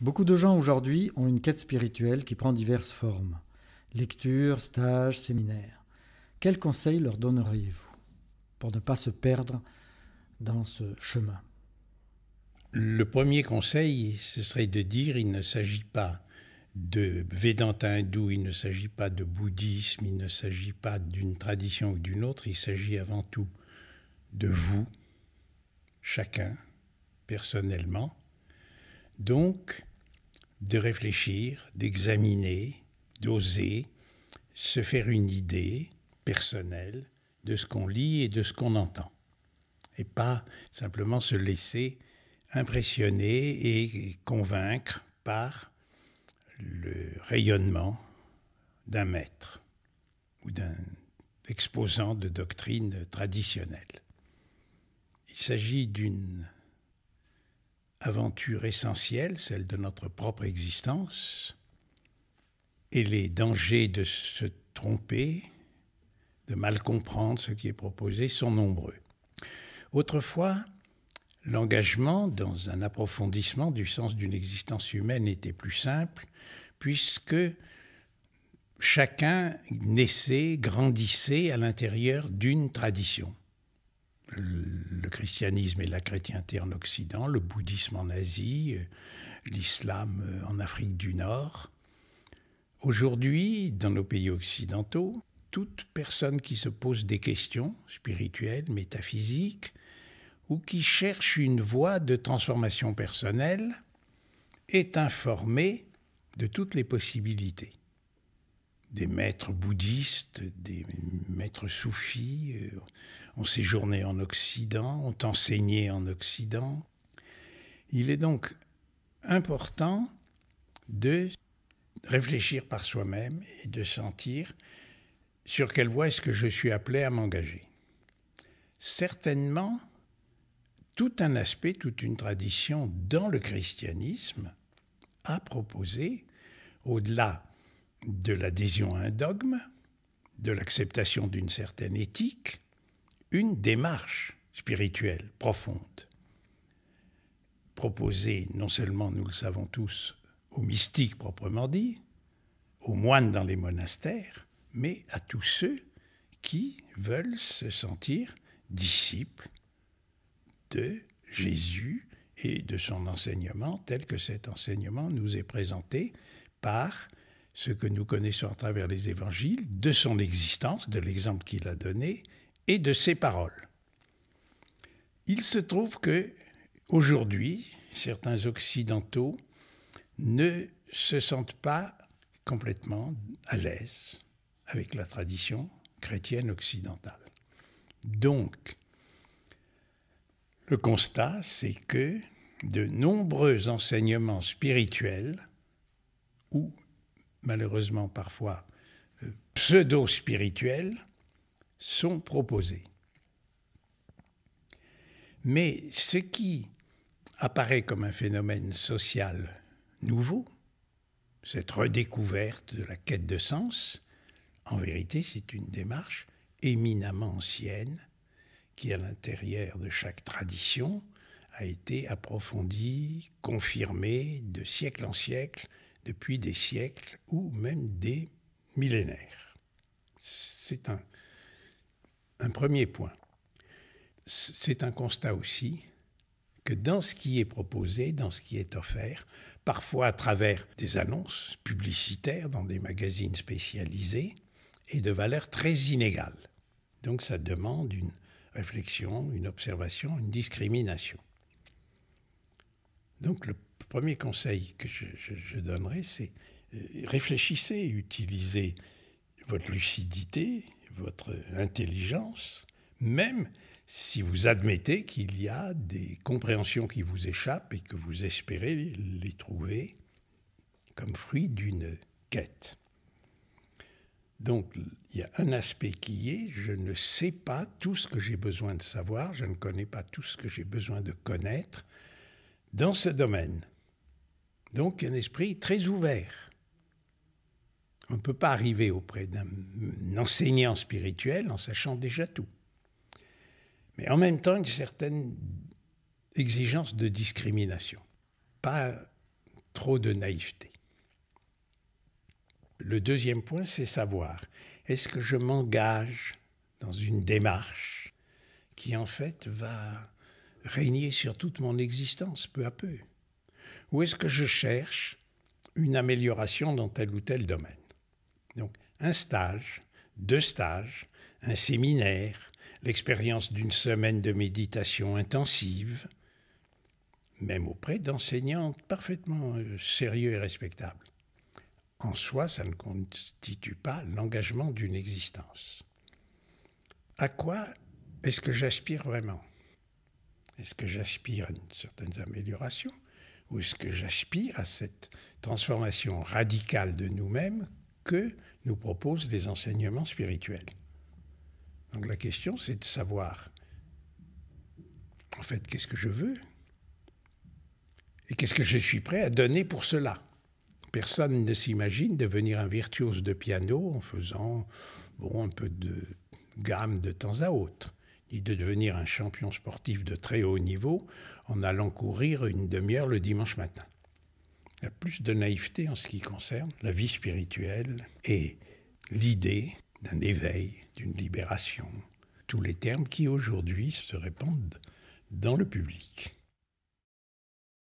Beaucoup de gens aujourd'hui ont une quête spirituelle qui prend diverses formes. lectures, stages, séminaires. Quels conseils leur donneriez-vous pour ne pas se perdre dans ce chemin Le premier conseil, ce serait de dire il ne s'agit pas de Vedanta hindou, il ne s'agit pas de bouddhisme, il ne s'agit pas d'une tradition ou d'une autre, il s'agit avant tout de vous, chacun, personnellement. Donc, de réfléchir, d'examiner, d'oser se faire une idée personnelle de ce qu'on lit et de ce qu'on entend, et pas simplement se laisser impressionner et convaincre par le rayonnement d'un maître ou d'un exposant de doctrine traditionnelle. Il s'agit d'une aventure essentielle, celle de notre propre existence, et les dangers de se tromper, de mal comprendre ce qui est proposé, sont nombreux. Autrefois, l'engagement dans un approfondissement du sens d'une existence humaine était plus simple, puisque chacun naissait, grandissait à l'intérieur d'une tradition le christianisme et la chrétienté en Occident, le bouddhisme en Asie, euh, l'islam euh, en Afrique du Nord. Aujourd'hui, dans nos pays occidentaux, toute personne qui se pose des questions spirituelles, métaphysiques, ou qui cherche une voie de transformation personnelle, est informée de toutes les possibilités des maîtres bouddhistes, des maîtres soufis. Euh, ont séjourné en Occident, ont enseigné en Occident. Il est donc important de réfléchir par soi-même et de sentir sur quelle voie est-ce que je suis appelé à m'engager. Certainement, tout un aspect, toute une tradition dans le christianisme a proposé, au-delà de l'adhésion à un dogme, de l'acceptation d'une certaine éthique, une démarche spirituelle profonde, proposée non seulement, nous le savons tous, aux mystiques proprement dit, aux moines dans les monastères, mais à tous ceux qui veulent se sentir disciples de Jésus et de son enseignement tel que cet enseignement nous est présenté par ce que nous connaissons à travers les évangiles, de son existence, de l'exemple qu'il a donné, et de ses paroles. Il se trouve que aujourd'hui, certains occidentaux ne se sentent pas complètement à l'aise avec la tradition chrétienne occidentale. Donc, le constat, c'est que de nombreux enseignements spirituels ou malheureusement parfois euh, pseudo-spirituels, sont proposés. Mais ce qui apparaît comme un phénomène social nouveau, cette redécouverte de la quête de sens, en vérité, c'est une démarche éminemment ancienne qui, à l'intérieur de chaque tradition, a été approfondie, confirmée de siècle en siècle depuis des siècles ou même des millénaires. C'est un, premier point. C'est un constat aussi que dans ce qui est proposé, dans ce qui est offert, parfois à travers des annonces publicitaires dans des magazines spécialisés, est de valeur très inégale. Donc ça demande une réflexion, une observation, une discrimination. Donc le premier conseil que je, je, donnerais, c'est euh, réfléchissez, utilisez votre lucidité, votre intelligence, même si vous admettez qu'il y a des compréhensions qui vous échappent et que vous espérez les trouver comme fruit d'une quête. Donc, il y a un aspect qui est, je ne sais pas tout ce que j'ai besoin de savoir, je ne connais pas tout ce que j'ai besoin de connaître dans ce domaine. Donc un esprit très ouvert. On ne peut pas arriver auprès d'un enseignant spirituel en sachant déjà tout. Mais en même temps, une certaine exigence de discrimination. Pas trop de naïveté. Le deuxième point, c'est savoir. Est-ce que je m'engage dans une démarche qui en fait va régner sur toute mon existence peu à peu ou est-ce que je cherche une amélioration dans tel ou tel domaine Donc, un stage, deux stages, un séminaire, l'expérience d'une semaine de méditation intensive, même auprès d'enseignants parfaitement euh, sérieux et respectables. En soi, ça ne constitue pas l'engagement d'une existence. À quoi est-ce que j'aspire vraiment Est-ce que j'aspire à certaines améliorations ou est-ce que j'aspire à cette transformation radicale de nous-mêmes que nous proposent les enseignements spirituels Donc la question, c'est de savoir, en fait, qu'est-ce que je veux et qu'est-ce que je suis prêt à donner pour cela Personne ne s'imagine devenir un virtuose de piano en faisant bon, un peu de gamme de temps à autre. Et de devenir un champion sportif de très haut niveau en allant courir une demi-heure le dimanche matin. Il y a plus de naïveté en ce qui concerne la vie spirituelle et l'idée d'un éveil, d'une libération, tous les termes qui aujourd'hui se répandent dans le public.